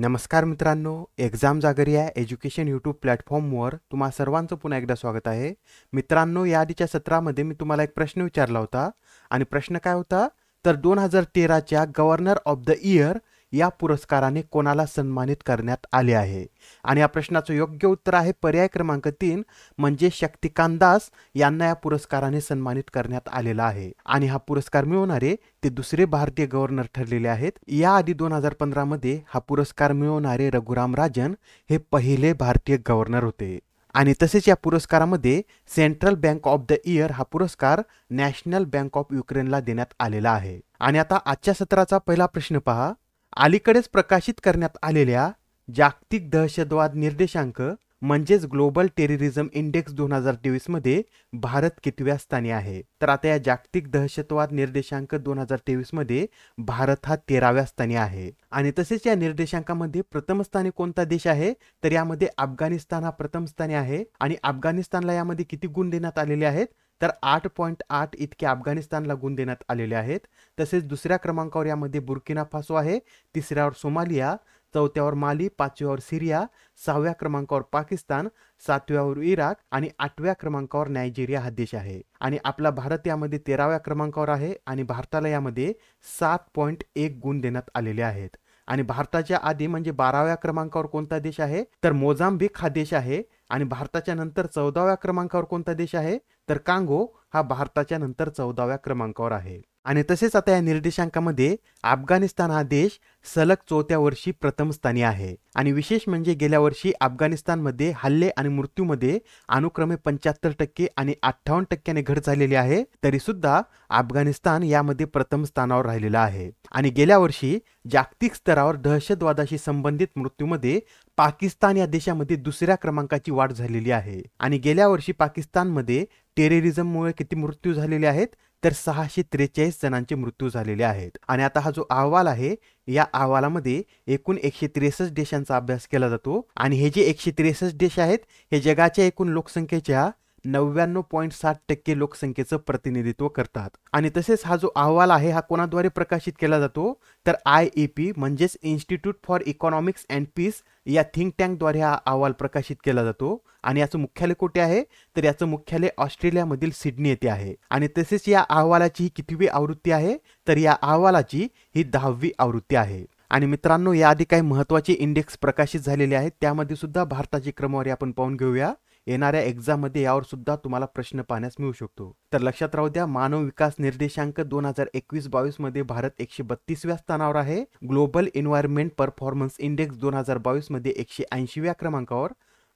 नमस्कार मित्रांनो एक्झाम जागरिया या एज्युकेशन यूट्यूब प्लॅटफॉर्मवर तुम्हा सर्वांचं पुन्हा एकदा स्वागत आहे मित्रांनो या आधीच्या सत्रामध्ये मी तुम्हाला एक प्रश्न विचारला होता आणि प्रश्न काय होता तर दोन हजार तेराच्या गव्हर्नर ऑफ द इयर या पुरस्काराने कोणाला सन्मानित करण्यात आले आहे आणि या प्रश्नाचं योग्य उत्तर आहे पर्याय क्रमांक तीन म्हणजे शक्तिकांत दास यांना या पुरस्काराने सन्मानित करण्यात आलेला आहे आणि हा पुरस्कार मिळवणारे ते दुसरे भारतीय गव्हर्नर ठरलेले आहेत याआधी दोन हजार पंधरामध्ये हा पुरस्कार मिळवणारे रघुराम राजन हे पहिले भारतीय गव्हर्नर होते आणि तसेच या पुरस्कारामध्ये central bank of the year हा पुरस्कार नॅशनल बँक ऑफ युक्रेनला देण्यात आलेला आहे आणि आता आजच्या सत्राचा पहिला प्रश्न पहा अलीकडेच प्रकाशित करण्यात आलेल्या जागतिक दहशतवाद निर्देशांक म्हणजेच ग्लोबल टेररिझम इंडेक्स दोन हजार मध्ये भारत कितव्या स्थानी आहे तर आता या जागतिक दहशतवाद निर्देशांक दोन हजार मध्ये भारत हा तेराव्या स्थानी आहे आणि तसेच या निर्देशांकामध्ये प्रथम स्थानी कोणता देश आहे तर यामध्ये अफगाणिस्तान हा प्रथम स्थानी आहे आणि अफगाणिस्तानला यामध्ये किती गुण देण्यात आलेले आहेत तर आठ पॉईंट आठ इतके अफगाणिस्तानला गुण देण्यात आलेले आहेत तसेच दुसऱ्या क्रमांकावर यामध्ये बुर्किना फासो आहे तिसऱ्यावर सोमालिया चौथ्यावर माली पाचव्यावर सिरिया सहाव्या क्रमांकावर पाकिस्तान सातव्यावर इराक आणि आठव्या क्रमांकावर नायजेरिया हा देश आहे आणि आपला भारत यामध्ये तेराव्या क्रमांकावर आहे आणि भारताला यामध्ये सात पॉईंट एक गुण देण्यात आलेले आहेत आणि भारताच्या आधी म्हणजे बाराव्या क्रमांकावर कोणता देश आहे तर मोझांबिक हा देश आहे आणि भारताच्या नंतर चौदाव्या क्रमांकावर कोणता देश आहे तर कांगो हा भारताच्या नंतर चौदाव्या क्रमांकावर आहे आणि तसेच आता या निर्देशांकामध्ये अफगाणिस्तान हा देश सलग चौथ्या वर्षी प्रथम स्थानी आहे आणि विशेष म्हणजे गेल्या वर्षी अफगाणिस्तानमध्ये हल्ले आणि मृत्यूमध्ये अनुक्रमे पंच्याहत्तर टक्के आणि अठ्ठावन्न टक्क्याने घट झालेली आहे तरी सुद्धा अफगाणिस्तान यामध्ये प्रथम स्थानावर राहिलेला आहे आणि गेल्या वर्षी जागतिक स्तरावर दहशतवादाशी संबंधित मृत्यूमध्ये पाकिस्तान या देशामध्ये दुसऱ्या क्रमांकाची वाढ झालेली आहे आणि गेल्या वर्षी पाकिस्तानमध्ये टेररिझममुळे किती मृत्यू झालेले आहेत तर सहाशे त्रेचाळीस जणांचे मृत्यू झालेले आहेत आणि आता हा जो अहवाल आहे या अहवालामध्ये एकूण एकशे त्रेसष्ट देशांचा अभ्यास केला जातो आणि हे जे एकशे त्रेसष्ट देश आहेत हे जगाच्या एकूण लोकसंख्येच्या नव्याण्णव पॉईंट सात टक्के लोकसंख्येचं प्रतिनिधित्व करतात आणि तसेच हा जो अहवाल आहे हा कोणाद्वारे प्रकाशित केला जातो तर आय ए पी म्हणजेच institute for economics and peace या थिंक टँकद्वारे हा अहवाल प्रकाशित केला जातो आणि याचं मुख्यालय कुठे आहे तर याचं मुख्यालय ऑस्ट्रेलियामधील सिडनी येथे आहे आणि तसेच या अहवालाची ही कितीवी आवृत्ती आहे तर या अहवालाची ही दहावी आवृत्ती आहे आणि मित्रांनो याआधी काही महत्त्वाचे इंडेक्स प्रकाशित झालेले आहेत त्यामध्ये सुद्धा भारताची क्रमवारी आपण पाहून घेऊया येणाऱ्या एक्झाममध्ये यावर सुद्धा तुम्हाला प्रश्न पाहण्यास मिळू शकतो तर लक्षात राहू द्या मानव विकास निर्देशांक दोन हजार एकवीस बावीस मध्ये भारत एकशे बत्तीसव्या स्थानावर आहे ग्लोबल एन्व्हायरमेंट परफॉर्मन्स इंडेक्स दोन हजार बावीस मध्ये एकशे ऐंशीव्या क्रमांकावर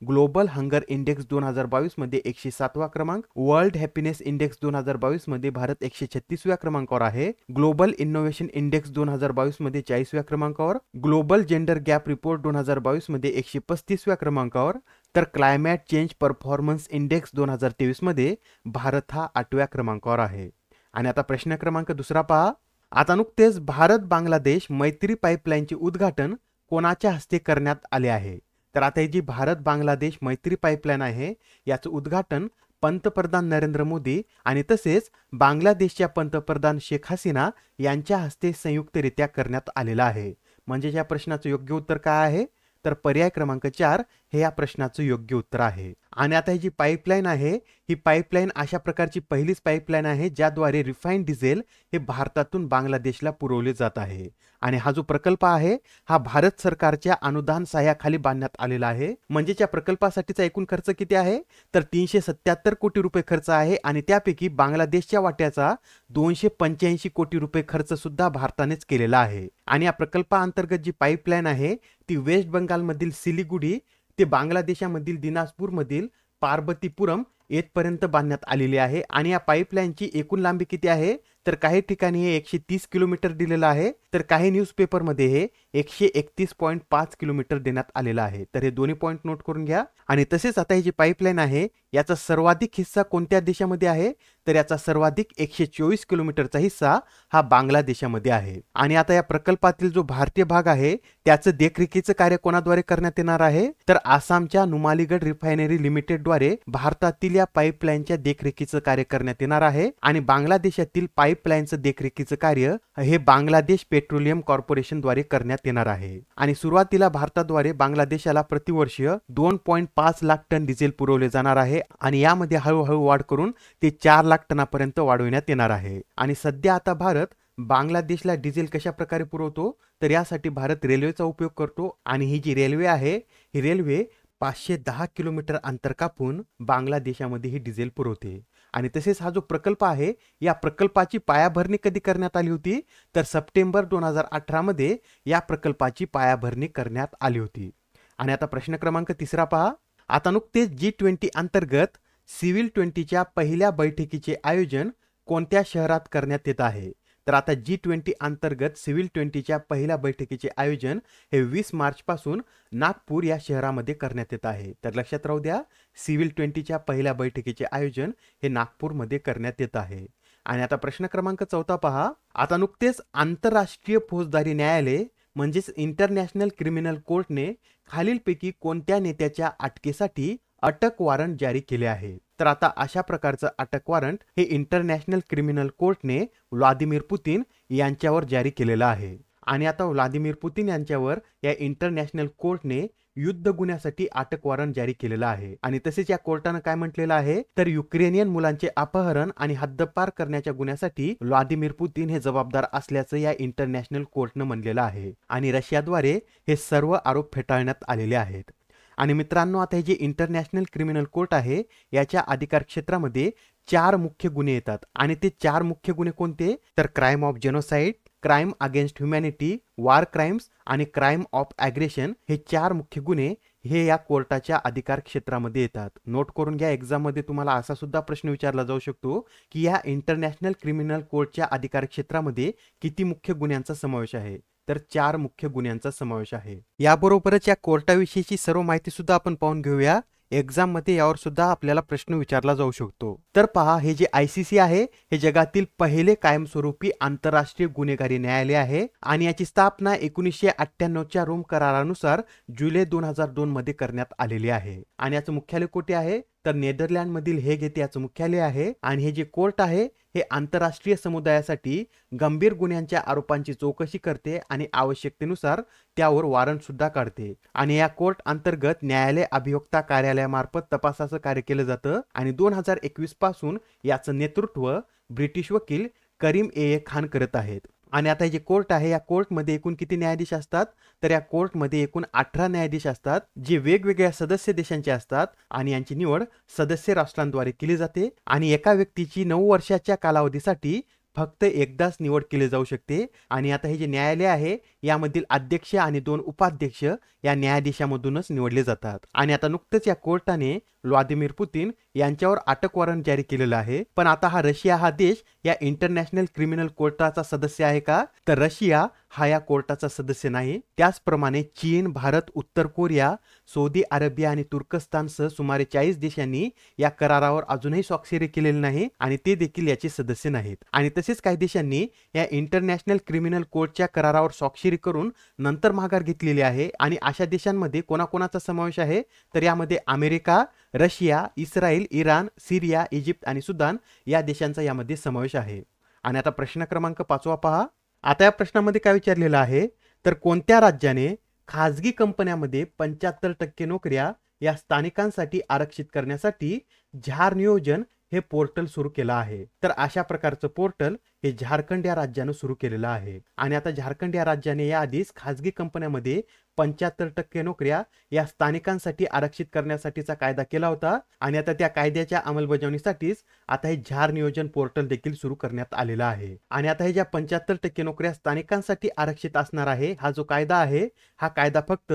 ग्लोबल हंगर इंडेक्स दोन हजार बावीस मध्ये एकशे सातवा क्रमांक वर्ल्ड हॅपीनेस इंडेक्स दोन हजार बावीस मध्ये भारत एकशे छत्तीसव्या क्रमांकावर आहे ग्लोबल इनोव्हेशन इंडेक्स दोन हजार बावीस मध्ये चाळीसव्या क्रमांकावर ग्लोबल जेंडर गॅप रिपोर्ट दोन हजार बावीस मध्ये एकशे पस्तीसव्या क्रमांकावर तर क्लायमॅट चेंज परफॉर्मन्स इंडेक्स दोन हजार तेवीसमध्ये भारत हा आठव्या क्रमांकावर आहे आणि आता प्रश्न क्रमांक दुसरा पहा आता नुकतेच भारत बांगलादेश मैत्री पाईपलाईनचे उद्घाटन कोणाच्या हस्ते करण्यात आले आहे तर आता ही जी भारत बांगलादेश मैत्री पाईपलाईन आहे याचं उद्घाटन पंतप्रधान नरेंद्र मोदी आणि तसेच बांगलादेशच्या पंतप्रधान शेख हसीना यांच्या हस्ते संयुक्तरित्या करण्यात आलेला आहे म्हणजेच या प्रश्नाचं योग्य उत्तर काय आहे तर पर्याय क्रमांक चार हे या प्रश्नाचं योग्य उत्तर आहे आणि आता ही जी पाईपलाईन आहे ही पाईपलाईन अशा प्रकारची पहिलीच पाईपलाईन आहे ज्याद्वारे रिफाईन डिझेल हे भारतातून बांगलादेशला पुरवले जात आहे आणि हा जो प्रकल्प आहे हा भारत सरकारच्या अनुदान सहाय्याखाली बांधण्यात आलेला आहे म्हणजे या प्रकल्पासाठीचा एकूण खर्च किती आहे तर तीनशे सत्याहत्तर कोटी रुपये खर्च आहे आणि त्यापैकी बांगलादेशच्या वाट्याचा दोनशे पंच्याऐंशी कोटी रुपये खर्च सुद्धा भारतानेच केलेला आहे आणि या प्रकल्पाअंतर्गत जी पाईपलाईन आहे ती वेस्ट बंगालमधील सिलिगुडी ते बांगलादेशामधील दिनाजपूरमधील पार्बतीपुरम येथपर्यंत बांधण्यात आलेले आहे आणि या पाईपलाईनची एकूण लांबी किती आहे तर काही ठिकाणी हे एकशे तीस किलोमीटर दिलेलं आहे तर काही न्यूजपेपरमध्ये हे एकशे एकतीस पॉईंट पाच किलोमीटर देण्यात आलेलं आहे तर हे दोन्ही पॉईंट नोट करून घ्या आणि तसेच आता ही जी पाईपलाईन आहे याचा सर्वाधिक हिस्सा कोणत्या देशामध्ये आहे तर याचा सर्वाधिक एकशे चोवीस किलोमीटरचा हिस्सा हा बांगलादेशामध्ये आहे आणि आता या प्रकल्पातील जो भारतीय भाग आहे त्याचं देखरेखीचं कार्य कोणाद्वारे करण्यात येणार आहे तर आसामच्या नुमालीगड रिफायनरी लिमिटेडद्वारे भारतातील या पाईपलाईनच्या देखरेखीचं कार्य करण्यात येणार आहे आणि बांगलादेशातील पाईपलाईनचं देखरेखीचं कार्य हे बांगलादेश पेट पेट्रोलियम कॉर्पोरेशनद्वारे करण्यात येणार आहे आणि सुरुवातीला भारताद्वारे बांगलादेशाला प्रतिवर्षीय दोन पॉइंट पाच लाख टन डिझेल पुरवले जाणार आहे आणि यामध्ये हळूहळू वाढ करून ते चार लाख टनापर्यंत वाढविण्यात येणार आहे आणि सध्या आता भारत बांगलादेशला डिझेल कशा प्रकारे पुरवतो तर यासाठी भारत रेल्वेचा उपयोग करतो आणि ही जी रेल्वे आहे ही रेल्वे पाचशे दहा किलोमीटर अंतर कापून बांगलादेशामध्ये ही डिझेल पुरवते आणि तसेच हा जो प्रकल्प आहे या प्रकल्पाची पायाभरणी कधी करण्यात आली होती तर सप्टेंबर दोन हजार अठरामध्ये या प्रकल्पाची पायाभरणी करण्यात आली होती आणि आता प्रश्न क्रमांक तिसरा पहा आता नुकतेच जी ट्वेंटी अंतर्गत सिव्हिल ट्वेंटीच्या पहिल्या बैठकीचे आयोजन कोणत्या शहरात करण्यात येत आहे तर आता जी ट्वेंटी अंतर्गत सिव्हिल ट्वेंटीच्या पहिल्या बैठकीचे आयोजन हे वीस मार्चपासून नागपूर या शहरामध्ये करण्यात येत आहे तर लक्षात राहू द्या सिव्हिल ट्वेंटीच्या पहिल्या बैठकीचे आयोजन हे नागपूरमध्ये करण्यात येत आहे आणि आता प्रश्न क्रमांक चौथा पहा आता नुकतेच आंतरराष्ट्रीय फौजदारी न्यायालय म्हणजेच इंटरनॅशनल क्रिमिनल कोर्टने खालीलपैकी कोणत्या नेत्याच्या अटकेसाठी अटक वॉरंट जारी केले आहे तर आता अशा प्रकारचं अटक वॉरंट हे इंटरनॅशनल क्रिमिनल कोर्टने व्लादिमीर पुतीन यांच्यावर जारी केलेलं आहे आणि आता व्लादिमीर पुतीन यांच्यावर या इंटरनॅशनल कोर्टने युद्ध गुन्ह्यासाठी अटक वॉरंट जारी केलेलं आहे आणि तसेच या कोर्टानं काय म्हटलेलं आहे तर युक्रेनियन मुलांचे अपहरण आणि हद्दपार करण्याच्या गुन्ह्यासाठी व्लादिमीर पुतीन हे जबाबदार असल्याचं या इंटरनॅशनल कोर्टनं म्हणलेलं आहे आणि रशियाद्वारे हे सर्व आरोप फेटाळण्यात आलेले आहेत आणि मित्रांनो आता हे जे इंटरनॅशनल क्रिमिनल कोर्ट आहे याच्या अधिकार क्षेत्रामध्ये चार मुख्य गुन्हे येतात आणि ते चार मुख्य गुन्हे कोणते तर crime of genocide crime against humanity war crimes आणि क्राईम ऑफ ॲग्रेशन हे चार मुख्य गुन्हे हे या कोर्टाच्या अधिकार क्षेत्रामध्ये येतात नोट करून घ्या एक्झाममध्ये तुम्हाला असा सुद्धा प्रश्न विचारला जाऊ शकतो की या इंटरनॅशनल क्रिमिनल कोर्टच्या अधिकार क्षेत्रामध्ये किती मुख्य गुन्ह्यांचा समावेश आहे तर चार मुख्य गुन्ह्यांचा समावेश आहे याबरोबरच या कोर्टाविषयीची सर्व माहिती सुद्धा आपण पाहून घेऊया एक्झाम मध्ये यावर सुद्धा आपल्याला प्रश्न विचारला जाऊ शकतो तर पहा हे जे सी आहे हे जगातील पहिले कायमस्वरूपी आंतरराष्ट्रीय गुन्हेगारी न्यायालय आहे आणि याची स्थापना एकोणीसशे अठ्ठ्याण्णवच्या रोम करारानुसार जुलै दोन हजार दोन मध्ये करण्यात आलेली आहे आणि याचं मुख्यालय कुठे आहे तर नेदरलँडमधील हेग येथे याचं मुख्यालय आहे आणि हे जे कोर्ट आहे हे आंतरराष्ट्रीय समुदायासाठी गंभीर गुन्ह्यांच्या आरोपांची चौकशी करते आणि आवश्यकतेनुसार त्यावर वॉरंट सुद्धा काढते आणि या कोर्ट अंतर्गत न्यायालय अभियोक्ता कार्यालयामार्फत तपासाचं कार्य केलं जातं आणि दोन हजार एकवीस पासून याचं नेतृत्व ब्रिटिश वकील करीम ए ए खान करत आहेत आणि आता जे कोर्ट आहे या कोर्टमध्ये एकूण किती न्यायाधीश असतात तर या कोर्टमध्ये एकूण अठरा न्यायाधीश असतात जे वेगवेगळ्या सदस्य देशांचे असतात आणि यांची निवड सदस्य राष्ट्रांद्वारे केली जाते आणि एका व्यक्तीची नऊ वर्षाच्या कालावधीसाठी फक्त एकदाच निवड केली जाऊ शकते आणि आता हे जे न्यायालय आहे यामधील अध्यक्ष आणि दोन उपाध्यक्ष या न्यायाधीशामधूनच निवडले जातात आणि आता नुकतंच या कोर्टाने व्लादिमीर पुतीन यांच्यावर अटक वॉरंट जारी केलेलं आहे पण आता हा रशिया हा देश या इंटरनॅशनल क्रिमिनल कोर्टाचा सदस्य आहे का तर रशिया हा या कोर्टाचा सदस्य नाही त्याचप्रमाणे चीन भारत उत्तर कोरिया सौदी अरेबिया आणि तुर्कस्तानसह सुमारे चाळीस देशांनी या करारावर अजूनही स्वाक्षरी केलेली नाही आणि ते देखील याचे सदस्य नाहीत आणि तसेच काही देशांनी या इंटरनॅशनल क्रिमिनल कोर्टच्या करारावर स्वाक्षरी करून नंतर माघार घेतलेली आहे आणि अशा देशांमध्ये कोणाकोणाचा समावेश आहे तर यामध्ये America Russia Israel Iran Syria Egypt आणि सुदान या देशांचा यामध्ये समावेश आहे आणि आता प्रश्न क्रमांक पाचवा पहा आता या प्रश्नामध्ये काय विचारलेलं आहे तर कोणत्या राज्याने खाजगी कंपन्यामध्ये पंच्याहत्तर टक्के नोकऱ्या या स्थानिकांसाठी आरक्षित करण्यासाठी झार नियोजन हे पोर्टल सुरू केलं आहे तर अशा प्रकारचं पोर्टल हे झारखंड या राज्यानं सुरू केलेलं आहे आणि आता झारखंड या राज्याने याआधीच खासगी कंपन्यांमध्ये पंच्याहत्तर टक्के नोकऱ्या या स्थानिकांसाठी आरक्षित करण्यासाठीचा कायदा केला होता आणि आता त्या कायद्याच्या अंमलबजावणीसाठीच आता हे झार नियोजन पोर्टल देखील सुरू करण्यात आलेलं आहे आणि आता हे ज्या पंच्याहत्तर टक्के नोकऱ्या स्थानिकांसाठी आरक्षित असणार आहे हा जो कायदा आहे हा कायदा फक्त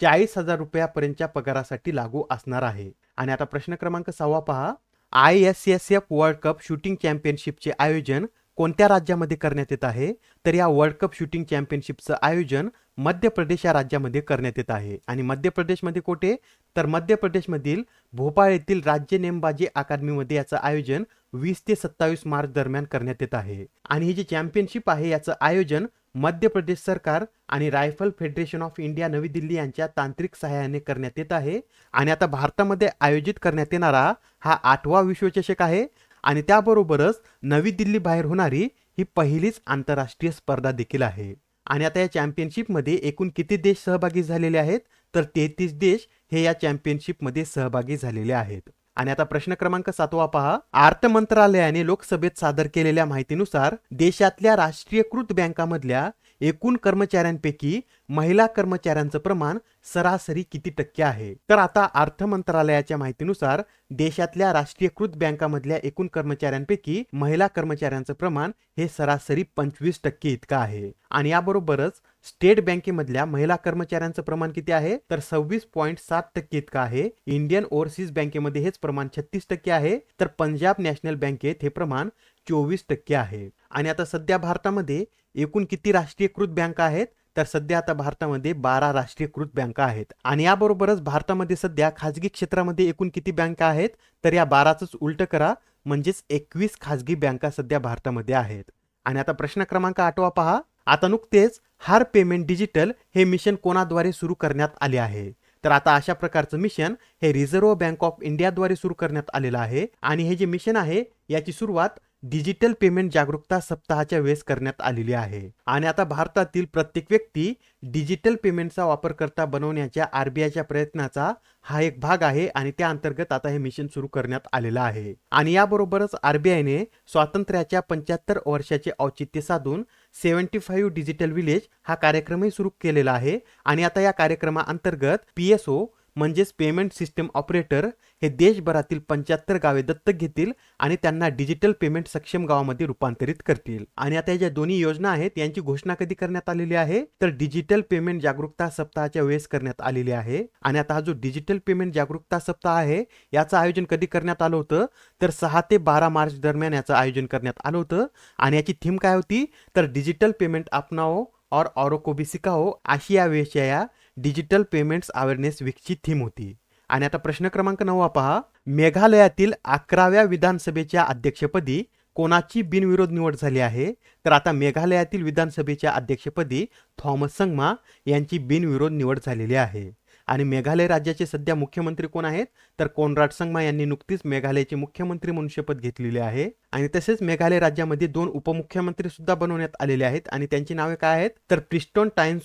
चाळीस हजार रुपयापर्यंतच्या पगारासाठी लागू असणार आहे आणि आता प्रश्न क्रमांक सहावा पहा I S S F world cup shooting चॅम्पियनशिपचे आयोजन कोणत्या राज्यामध्ये करण्यात येत आहे तर या वर्ल्ड कप शूटिंग चॅम्पियनशिपचं आयोजन मध्य प्रदेश या राज्यामध्ये करण्यात येत आहे आणि मध्य प्रदेशमध्ये कुठे तर मध्य प्रदेशमधील भोपाळ येथील राज्य नेमबाजी अकादमीमध्ये याचं आयोजन वीस ते सत्तावीस मार्च दरम्यान करण्यात येत आहे आणि ही जी चॅम्पियनशिप आहे याचं आयोजन मध्य प्रदेश सरकार आणि रायफल फेडरेशन ऑफ इंडिया नवी दिल्ली यांच्या तांत्रिक सहाय्याने करण्यात येत आहे आणि आता भारतामध्ये आयोजित करण्यात येणारा हा आठवा विश्वचषक आहे आणि त्याबरोबरच नवी दिल्ली बाहेर होणारी ही पहिलीच आंतरराष्ट्रीय स्पर्धा देखील आहे आणि आता या चॅम्पियनशिपमध्ये एकूण किती देश सहभागी झालेले आहेत तर तेहतीस देश हे या चॅम्पियनशिपमध्ये सहभागी झालेले आहेत आणि आता प्रश्न क्रमांक सातवा पहा अर्थ मंत्रालयाने लोकसभेत सादर केलेल्या माहितीनुसार देशातल्या राष्ट्रीयकृत बँकांमधल्या एकूण कर्मचाऱ्यांपैकी महिला कर्मचाऱ्यांचं प्रमाण सरासरी किती टक्के आहे तर आता अर्थ मंत्रालयाच्या माहितीनुसार देशातल्या राष्ट्रीयकृत मधल्या एकूण कर्मचाऱ्यांपैकी महिला कर्मचाऱ्यांचं प्रमाण हे सरासरी पंचवीस टक्के इतकं आहे आणि याबरोबरच स्टेट बँकेमधल्या महिला कर्मचाऱ्यांचं प्रमाण किती आहे तर सव्वीस पॉईंट सात टक्के इतकं आहे इंडियन ओव्हरसीज बँकेमध्ये हेच प्रमाण छत्तीस टक्के आहे तर पंजाब नॅशनल बँकेत हे प्रमाण चोवीस टक्के आहे आणि आता सध्या भारतामध्ये एकूण किती राष्ट्रीयकृत बँका आहेत तर सध्या आता भारतामध्ये बारा राष्ट्रीयकृत बँका आहेत आणि याबरोबरच भारतामध्ये सध्या खाजगी क्षेत्रामध्ये एकूण किती बँका आहेत तर या बाराच उलटं करा म्हणजेच एकवीस खाजगी बँका सध्या भारतामध्ये आहेत आणि आता प्रश्न क्रमांक आठवा पहा आता नुकतेच हार पेमेंट डिजिटल हे मिशन कोणाद्वारे सुरू करण्यात आले आहे तर आता अशा प्रकारचं मिशन हे रिझर्व्ह बँक ऑफ इंडियाद्वारे सुरू करण्यात आलेलं आहे आणि हे जे मिशन आहे याची सुरुवात डिजिटल पेमेंट जागरूकता सप्ताहाच्या वेळेस करण्यात आलेली आहे आणि आता भारतातील प्रत्येक व्यक्ती डिजिटल पेमेंटचा वापरकर्ता बनवण्याच्या आरबीआयच्या प्रयत्नाचा हा एक भाग आहे आणि त्या अंतर्गत आता हे मिशन सुरू करण्यात आलेलं आहे आणि याबरोबरच आरबीआयने स्वातंत्र्याच्या पंच्याहत्तर वर्षाचे औचित्य साधून सेव्हन्टी फाईव्ह डिजिटल विलेज हा कार्यक्रमही सुरू केलेला आहे आणि आता या कार्यक्रमाअंतर्गत पी एस ओ म्हणजेच पेमेंट सिस्टम ऑपरेटर हे देशभरातील पंच्याहत्तर गावे दत्तक घेतील आणि त्यांना डिजिटल पेमेंट सक्षम गावामध्ये रूपांतरित करतील आणि आता ज्या दोन्ही योजना आहेत यांची घोषणा कधी करण्यात आलेली आहे तर डिजिटल पेमेंट जागरूकता सप्ताहाच्या वेळेस करण्यात आलेली आहे आणि आता हा जो डिजिटल पेमेंट जागरूकता सप्ताह आहे याचं आयोजन कधी करण्यात आलं होतं तर सहा ते बारा मार्च दरम्यान याचं आयोजन करण्यात आलं होतं आणि याची थीम काय होती तर डिजिटल पेमेंट आपणाओ और औरो को भी सिखाओ आशिया वेशया डिजिटल पेमेंट्स अवेअरनेस विकची थीम होती आणि आता प्रश्न क्रमांक नववा पहा मेघालयातील अकराव्या विधानसभेच्या अध्यक्षपदी कोणाची बिनविरोध निवड झाली आहे तर आता मेघालयातील विधानसभेच्या अध्यक्षपदी थॉमस संगमा यांची बिनविरोध निवड झालेली आहे आणि मेघालय राज्याचे सध्या मुख्यमंत्री कोण आहेत तर कोनराड संगमा यांनी नुकतीच मेघालयाचे मुख्यमंत्री म्हणून शपथ घेतलेली आहे आणि तसेच मेघालय राज्यामध्ये दोन उपमुख्यमंत्री सुद्धा बनवण्यात आलेले आहेत आणि त्यांची नावे काय आहेत तर प्रिस्टोन टाईन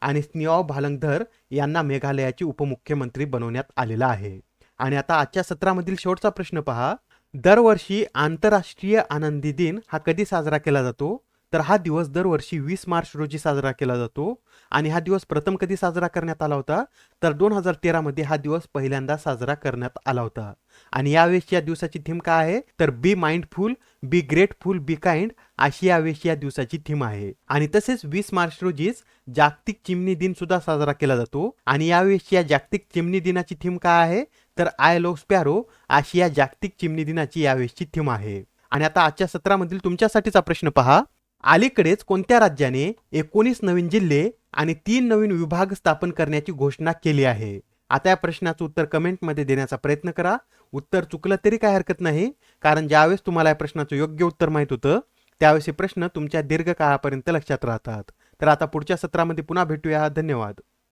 आणि स्निओ भालंगधर यांना मेघालयाचे उपमुख्यमंत्री बनवण्यात आलेला आहे आणि आता आजच्या सत्रामधील शेवटचा प्रश्न पहा दरवर्षी आंतरराष्ट्रीय आनंदी दिन हा कधी साजरा केला जातो तर हा दिवस दरवर्षी वीस मार्च रोजी साजरा केला जातो आणि हा दिवस प्रथम कधी साजरा करण्यात आला होता तर दोन हजार तेरामध्ये हा दिवस पहिल्यांदा साजरा करण्यात आला होता आणि यावेळेस या दिवसाची थीम काय आहे तर be mindful be grateful be kind अशी यावेळेस या दिवसाची थीम आहे आणि तसेच वीस मार्च रोजीच जागतिक चिमणी दिन सुद्धा साजरा केला जातो आणि यावेळेस या जागतिक चिमणी दिनाची थीम काय आहे तर आय लोक स्पॅरो अशी या जागतिक चिमणी दिनाची यावेळेसची थीम आहे आणि आता आजच्या सत्रामधील तुमच्यासाठीचा प्रश्न पहा अलीकडेच कोणत्या राज्याने एकोणीस नवीन जिल्हे आणि तीन नवीन विभाग स्थापन करण्याची घोषणा केली आहे आता या प्रश्नाचं उत्तर कमेंटमध्ये देण्याचा प्रयत्न करा उत्तर चुकलं तरी काय हरकत नाही कारण ज्यावेळेस तुम्हाला या प्रश्नाचं योग्य उत्तर माहीत होतं त्यावेळेस हे प्रश्न तुमच्या दीर्घकाळापर्यंत लक्षात राहतात तर आता पुढच्या सत्रामध्ये पुन्हा भेटूया धन्यवाद